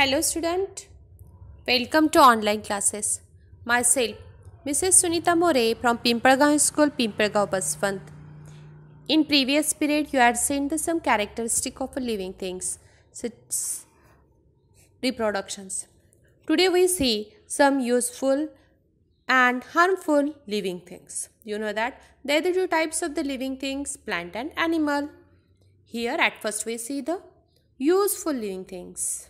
Hello student, welcome to online classes. Myself, Mrs. Sunita More from Pimpalgaon School, Pimpalgaon Baswant. In previous period, you had seen the some characteristic of living things, such reproductions. Today we see some useful and harmful living things. You know that there are the two types of the living things, plant and animal. Here at first we see the useful living things.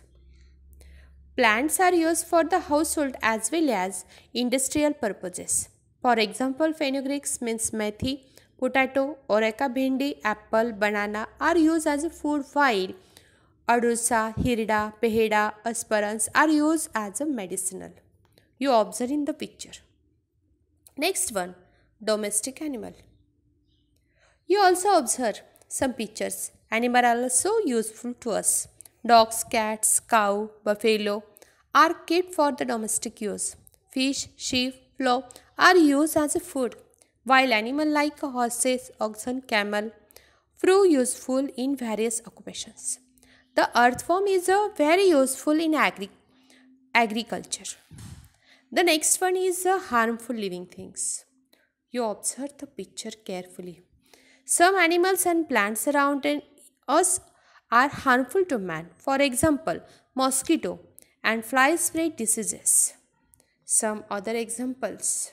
Plants are used for the household as well as industrial purposes. For example, fenugreeks means methi, potato, oreca bhindi, apple, banana are used as a food while adusa, hirida, peheda, aspirans are used as a medicinal. You observe in the picture. Next one, domestic animal. You also observe some pictures. Animal are also useful to us. Dogs, cats, cow, buffalo are kept for the domestic use. Fish, sheep, flow are used as a food, while animals like horses, oxen, camel prove useful in various occupations. The earthworm is a very useful in agri agriculture. The next one is a uh, harmful living things. You observe the picture carefully. Some animals and plants around us are harmful to man, for example, mosquito and fly spray diseases. Some other examples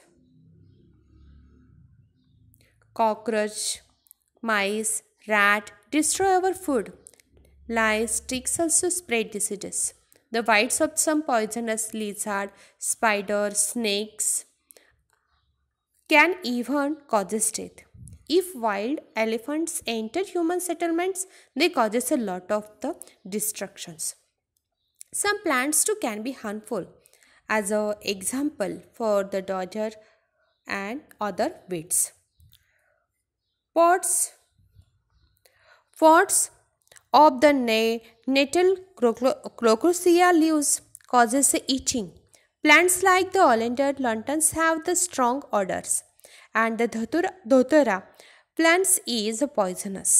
cockroach, mice, rat destroy our food. Lice, ticks also spread diseases. The bites of some poisonous lizard, spider, snakes can even cause death if wild elephants enter human settlements they causes a lot of the destructions some plants too can be harmful as a example for the dodger and other weeds pods pods of the nettle crocusia leaves causes itching plants like the oleander lanterns have the strong odors and the Dhatura, Dhotara plants is poisonous.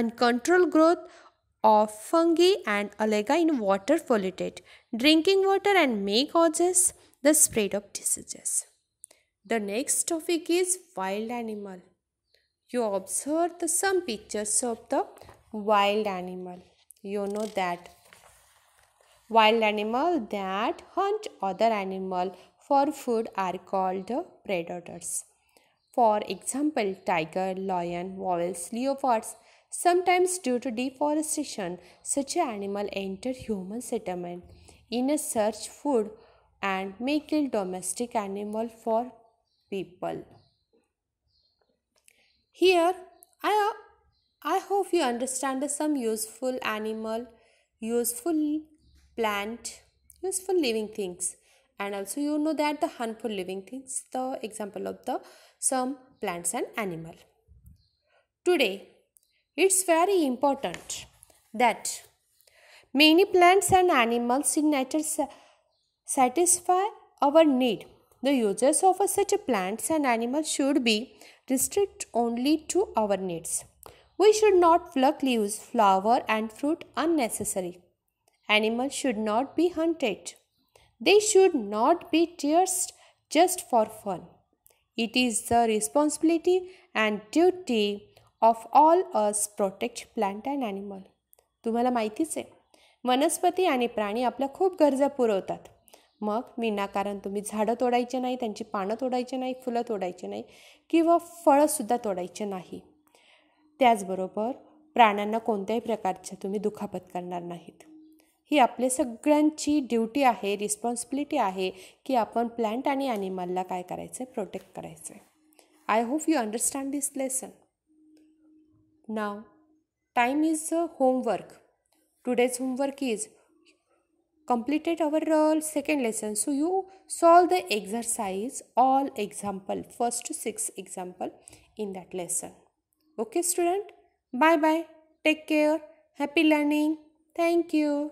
Uncontrolled growth of fungi and algae in water polluted drinking water and may causes the spread of diseases. The next topic is wild animal. You observe the some pictures of the wild animal. You know that wild animal that hunt other animal for food are called predators. For example, tiger, lion, wolves, leopards. Sometimes due to deforestation, such an animal enter human settlement in a search food and may kill domestic animal for people. Here, I, I hope you understand some useful animal, useful plant, useful living things and also you know that the harmful living things the example of the some plants and animal today it's very important that many plants and animals in nature satisfy our need the uses of such plants and animals should be restricted only to our needs we should not pluck leaves flower and fruit unnecessary animals should not be hunted They should not be tears just for fun. It is the responsibility and duty of all us protect plant and animal तुम्हाला माहितीच आहे वनस्पती आणि प्राणी आपल्या खूप गरजा पुरवतात मग विनाकारण तुम्ही झाडं तोडायचे नाही त्यांची पानं तोडायचे नाही फुलं तोडायचे नाही किंवा फळंसुद्धा तोडायचे नाही त्याचबरोबर प्राण्यांना कोणत्याही प्रकारच्या तुम्ही दुखापत करणार नाहीत ही आपले सगळ्यांची ड्युटी आहे रिस्पॉन्सिबिलिटी है कि आपण प्लॅन्ट आणि ॲनिमलला प्रोटेक्ट कराए I hope you understand this lesson now time is homework today's homework is completed our second lesson so you solve the exercise all example first two six example in that lesson okay student bye bye take care happy learning thank you